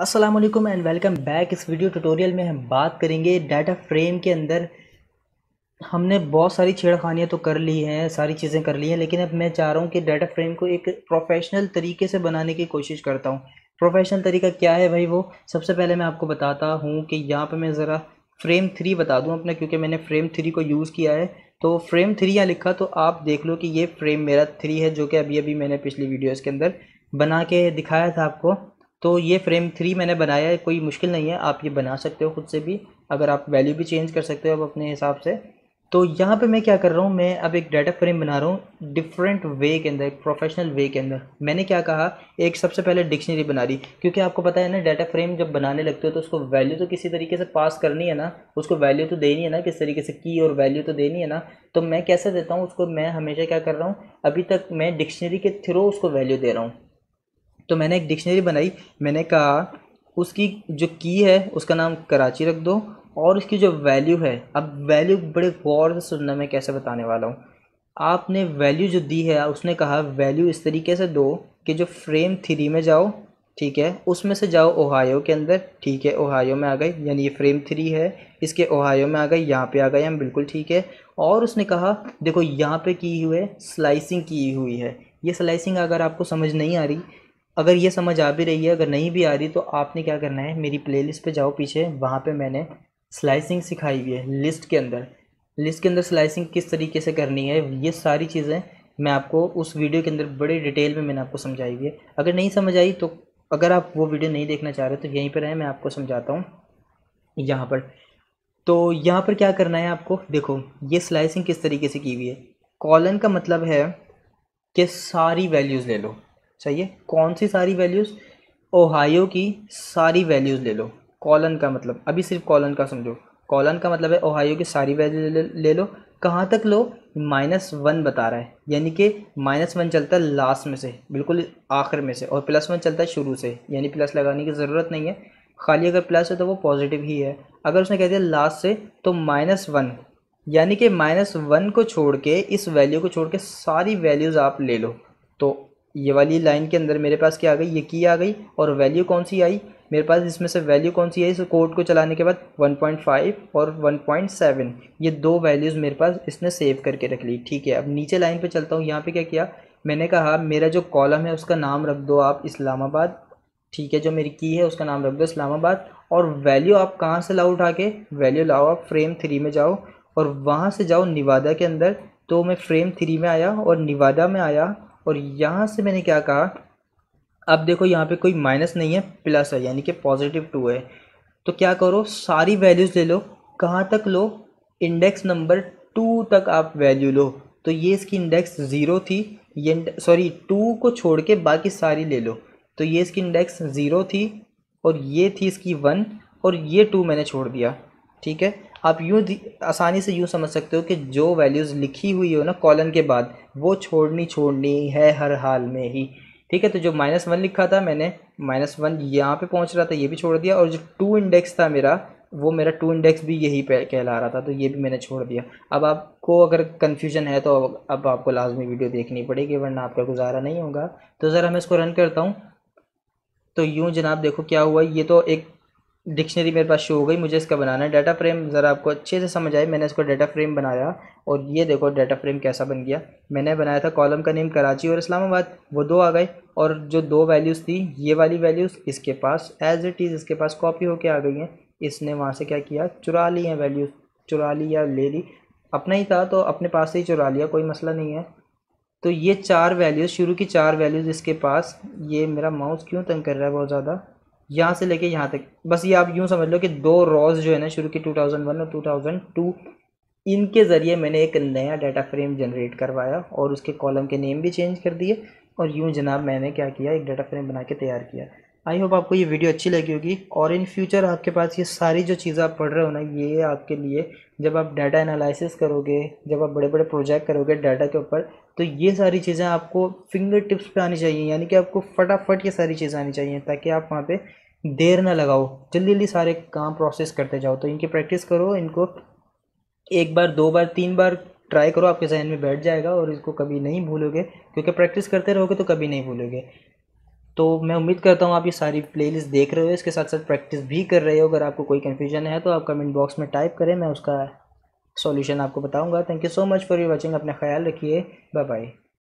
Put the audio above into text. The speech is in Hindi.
अस्सलाम वालेकुम एंड वेलकम बैक इस वीडियो ट्यूटोरियल में हम बात करेंगे डाटा फ्रेम के अंदर हमने बहुत सारी छेड़खानियाँ तो कर ली हैं सारी चीज़ें कर ली हैं लेकिन अब मैं चाह रहा हूँ कि डाटा फ्रेम को एक प्रोफेशनल तरीके से बनाने की कोशिश करता हूँ प्रोफेशनल तरीका क्या है भाई वो सबसे पहले मैं आपको बताता हूँ कि यहाँ पर मैं ज़रा फ्रेम थ्री बता दूँ अपना क्योंकि मैंने फ्रेम थ्री को यूज़ किया है तो फ्रेम थ्री यहाँ लिखा तो आप देख लो कि ये फ्रेम मेरा थ्री है जो कि अभी अभी मैंने पिछली वीडियोज़ के अंदर बना के दिखाया था आपको तो ये फ्रेम थ्री मैंने बनाया है कोई मुश्किल नहीं है आप ये बना सकते हो खुद से भी अगर आप वैल्यू भी चेंज कर सकते हो आप अपने हिसाब से तो यहाँ पे मैं क्या कर रहा हूँ मैं अब एक डाटा फ्रेम बना रहा हूँ डिफरेंट वे के अंदर एक प्रोफेशनल वे के अंदर मैंने क्या कहा एक सबसे पहले डिक्शनरी बना रही क्योंकि आपको पता है ना डाटा फ्रेम जब बनाने लगते हो तो उसको वैल्यू तो किसी तरीके से पास करनी है ना उसको वैल्यू तो देनी है ना किस तरीके से की और वैल्यू तो देनी है ना तो मैं कैसे देता हूँ उसको मैं हमेशा क्या कर रहा हूँ अभी तक मैं डिक्शनरी के थ्रू उसको वैल्यू दे रहा हूँ तो मैंने एक डिक्शनरी बनाई मैंने कहा उसकी जो की है उसका नाम कराची रख दो और उसकी जो वैल्यू है अब वैल्यू बड़े गौर से सुनना मैं कैसे बताने वाला हूँ आपने वैल्यू जो दी है उसने कहा वैल्यू इस तरीके से दो कि जो फ्रेम थ्री में जाओ ठीक है उसमें से जाओ ओहायो के अंदर ठीक है ओहायो में आ गए यानी ये फ्रेम थ्री है इसके ओहायो में आ गए यहाँ पे आ गए हम बिल्कुल ठीक है और उसने कहा देखो यहाँ पे की हुई है स्लाइसिंग की हुई है ये स्लाइसिंग अगर आपको समझ नहीं आ रही अगर ये समझ आ भी रही है अगर नहीं भी आ रही तो आपने क्या करना है मेरी प्लेलिस्ट पे जाओ पीछे वहाँ पे मैंने स्लाइसिंग सिखाई हुई है लिस्ट के अंदर लिस्ट के अंदर स्लाइसिंग किस तरीके से करनी है ये सारी चीज़ें मैं आपको उस वीडियो के अंदर बड़े डिटेल में मैंने आपको समझाई हुई है अगर नहीं समझ आई तो अगर आप वो वीडियो नहीं देखना चाह रहे तो यहीं पर रहें मैं आपको समझाता हूँ यहाँ पर तो यहाँ पर क्या करना है आपको देखो ये स्लाइसिंग किस तरीके से की हुई है कॉलन का मतलब है कि सारी वैल्यूज़ ले लो चाहिए कौन सी सारी वैल्यूज़ ओहायो की सारी वैल्यूज़ ले लो कॉलन का मतलब अभी सिर्फ कॉलन का समझो कॉलन का मतलब है ओहायो की सारी वैल्यू ले, ले लो कहाँ तक लो माइनस वन बता रहा है यानी कि माइनस वन चलता है लास्ट में से बिल्कुल आखिर में से और प्लस वन चलता है शुरू से यानी प्लस लगाने की ज़रूरत नहीं है खाली अगर प्लस है तो वो पॉजिटिव ही है अगर उसने कह दिया लास्ट से तो माइनस वन यानी कि माइनस वन को छोड़ के इस वैल्यू को छोड़ के सारी वैल्यूज़ आप ले लो तो ये वाली लाइन के अंदर मेरे पास क्या आ गई ये की आ गई और वैल्यू कौन सी आई मेरे पास इसमें से वैल्यू कौन सी आई इस कोड को चलाने के बाद 1.5 और 1.7 ये दो वैल्यूज़ मेरे पास इसने सेव करके रख ली ठीक है अब नीचे लाइन पे चलता हूँ यहाँ पे क्या किया मैंने कहा मेरा जो कॉलम है उसका नाम रख दो आप इस्लामाबाद ठीक है जो मेरी की है उसका नाम रख दो इस्लामाबाद और वैल्यू आप कहाँ से लाओ उठा के वैल्यू लाओ आप फ्रेम थ्री में जाओ और वहाँ से जाओ निवादा के अंदर तो मैं फ्रेम थ्री में आया और निवादा में आया और यहाँ से मैंने क्या कहा अब देखो यहाँ पे कोई माइनस नहीं है प्लस है यानी कि पॉजिटिव टू है तो क्या करो सारी वैल्यूज़ ले लो कहाँ तक लो इंडेक्स नंबर टू तक आप वैल्यू लो तो ये इसकी इंडेक्स ज़ीरो थी ये सॉरी टू को छोड़ के बाकी सारी ले लो तो ये इसकी इंडेक्स ज़ीरो थी और ये थी इसकी वन और ये टू मैंने छोड़ दिया ठीक है आप यूँ आसानी से यूँ समझ सकते हो कि जो वैल्यूज़ लिखी हुई हो ना कॉलन के बाद वो छोड़नी छोड़नी है हर हाल में ही ठीक है तो जो माइनस वन लिखा था मैंने माइनस वन यहाँ पर पहुँच रहा था ये भी छोड़ दिया और जो टू इंडेक्स था मेरा वो मेरा टू इंडेक्स भी यही कहला रहा था तो ये भी मैंने छोड़ दिया अब आपको अगर कन्फ्यूजन है तो अब आपको लाजमी वीडियो देखनी पड़ेगी वरना आपका गुजारा नहीं होगा तो ज़रा मैं इसको रन करता हूँ तो यूँ जनाब देखो क्या हुआ ये तो एक डिक्शनरी मेरे पास शो हो गई मुझे इसका बनाना है डाटा फ्रेम ज़रा आपको अच्छे से समझ आए मैंने इसको डाटा फ्रेम बनाया और ये देखो डाटा फ्रेम कैसा बन गया मैंने बनाया था कॉलम का नेम कराची और इस्लामाबाद वो दो आ गए और जो दो वैल्यूज़ थी ये वाली वैल्यूज़ इसके पास एज इट इज़ इसके पास कॉपी होके आ गई हैं इसने वहाँ से क्या किया चुरा ली हैं वैल्यूज़ चुरा ली या ले ली अपना ही था तो अपने पास से ही चुरा लिया कोई मसला नहीं है तो ये चार वैल्यूज़ शुरू की चार वैल्यूज़ इसके पास ये मेरा माउस क्यों तंग कर रहा है बहुत ज़्यादा यहाँ से लेके यहाँ तक बस ये आप यूँ समझ लो कि दो रॉज जो है ना शुरू की 2001 और 2002 इनके ज़रिए मैंने एक नया डाटा फ्रेम जनरेट करवाया और उसके कॉलम के नेम भी चेंज कर दिए और यूँ जनाब मैंने क्या किया एक डाटा फ्रेम बना के तैयार किया आई होप आपको ये वीडियो अच्छी लगी होगी और इन फ्यूचर आपके पास ये सारी जो चीज़ें आप पढ़ रहे हो ना ये आपके लिए जब आप डाटा एनालिसिस करोगे जब आप बड़े बड़े प्रोजेक्ट करोगे डाटा के ऊपर तो ये सारी चीज़ें आपको फिंगर टिप्स पे आनी चाहिए यानी कि आपको फटाफट ये सारी चीज़ें आनी चाहिए ताकि आप वहाँ पर देर ना लगाओ जल्दी जल्दी सारे काम प्रोसेस करते जाओ तो इनकी प्रैक्टिस करो इनको एक बार दो बार तीन बार ट्राई करो आपके जहन में बैठ जाएगा और इसको कभी नहीं भूलोगे क्योंकि प्रैक्टिस करते रहोगे तो कभी नहीं भूलोगे तो मैं उम्मीद करता हूँ आप ये सारी प्लेलिस्ट देख रहे हो इसके साथ साथ प्रैक्टिस भी कर रहे हो अगर आपको कोई कन्फ्यूजन है तो आप कमेंट बॉक्स में टाइप करें मैं उसका सॉल्यूशन आपको बताऊंगा thank you so much for you watching अपना ख्याल रखिए बाय बाय